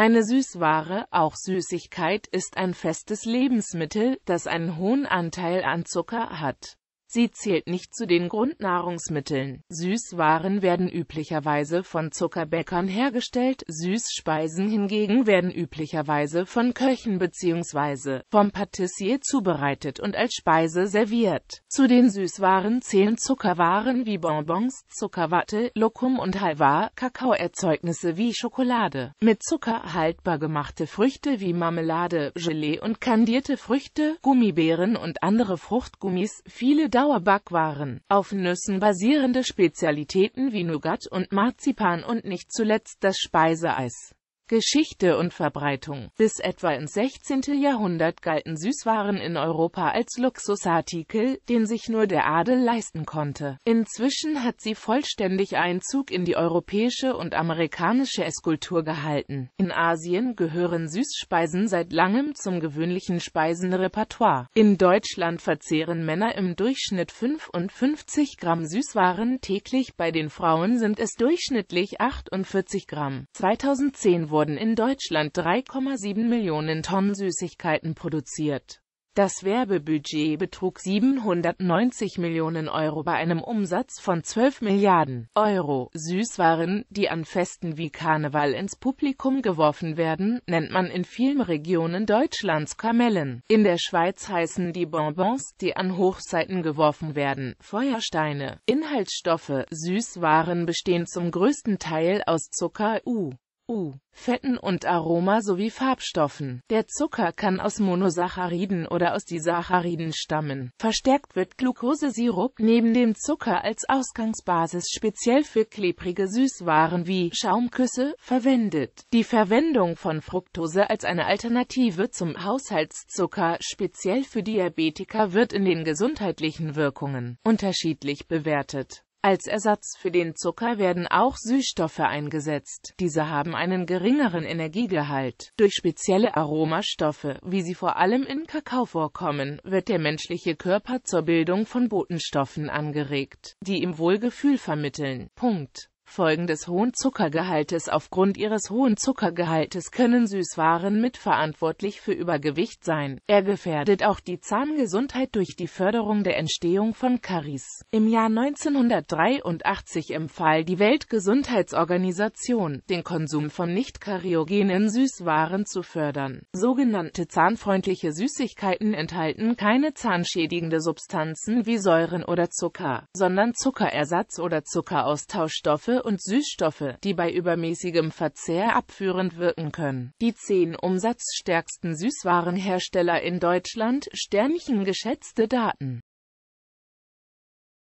Eine Süßware, auch Süßigkeit, ist ein festes Lebensmittel, das einen hohen Anteil an Zucker hat. Sie zählt nicht zu den Grundnahrungsmitteln. Süßwaren werden üblicherweise von Zuckerbäckern hergestellt, Süßspeisen hingegen werden üblicherweise von Köchen bzw. vom Patissier zubereitet und als Speise serviert. Zu den Süßwaren zählen Zuckerwaren wie Bonbons, Zuckerwatte, Lokum und Halva, Kakaoerzeugnisse wie Schokolade, mit Zucker haltbar gemachte Früchte wie Marmelade, Gelee und kandierte Früchte, Gummibären und andere Fruchtgummis, viele Dauerbackwaren, auf Nüssen basierende Spezialitäten wie Nougat und Marzipan und nicht zuletzt das Speiseeis. Geschichte und Verbreitung. Bis etwa ins 16. Jahrhundert galten Süßwaren in Europa als Luxusartikel, den sich nur der Adel leisten konnte. Inzwischen hat sie vollständig Einzug in die europäische und amerikanische Esskultur gehalten. In Asien gehören Süßspeisen seit langem zum gewöhnlichen Speisenrepertoire. In Deutschland verzehren Männer im Durchschnitt 55 Gramm Süßwaren täglich, bei den Frauen sind es durchschnittlich 48 Gramm. 2010 wurde wurden in Deutschland 3,7 Millionen Tonnen Süßigkeiten produziert. Das Werbebudget betrug 790 Millionen Euro bei einem Umsatz von 12 Milliarden Euro. Süßwaren, die an Festen wie Karneval ins Publikum geworfen werden, nennt man in vielen Regionen Deutschlands Kamellen. In der Schweiz heißen die Bonbons, die an Hochzeiten geworfen werden, Feuersteine. Inhaltsstoffe Süßwaren bestehen zum größten Teil aus Zucker, U. U, uh, Fetten und Aroma sowie Farbstoffen. Der Zucker kann aus Monosacchariden oder aus Disacchariden stammen. Verstärkt wird Glukosesirup neben dem Zucker als Ausgangsbasis speziell für klebrige Süßwaren wie Schaumküsse verwendet. Die Verwendung von Fructose als eine Alternative zum Haushaltszucker speziell für Diabetiker wird in den gesundheitlichen Wirkungen unterschiedlich bewertet. Als Ersatz für den Zucker werden auch Süßstoffe eingesetzt. Diese haben einen geringeren Energiegehalt. Durch spezielle Aromastoffe, wie sie vor allem in Kakao vorkommen, wird der menschliche Körper zur Bildung von Botenstoffen angeregt, die ihm Wohlgefühl vermitteln. Punkt. Folgen des hohen Zuckergehaltes Aufgrund ihres hohen Zuckergehaltes können Süßwaren mitverantwortlich für Übergewicht sein. Er gefährdet auch die Zahngesundheit durch die Förderung der Entstehung von Karies. Im Jahr 1983 empfahl die Weltgesundheitsorganisation, den Konsum von nicht-kariogenen Süßwaren zu fördern. Sogenannte zahnfreundliche Süßigkeiten enthalten keine zahnschädigende Substanzen wie Säuren oder Zucker, sondern Zuckerersatz oder Zuckeraustauschstoffe und Süßstoffe, die bei übermäßigem Verzehr abführend wirken können. Die zehn umsatzstärksten Süßwarenhersteller in Deutschland, Sternchen geschätzte Daten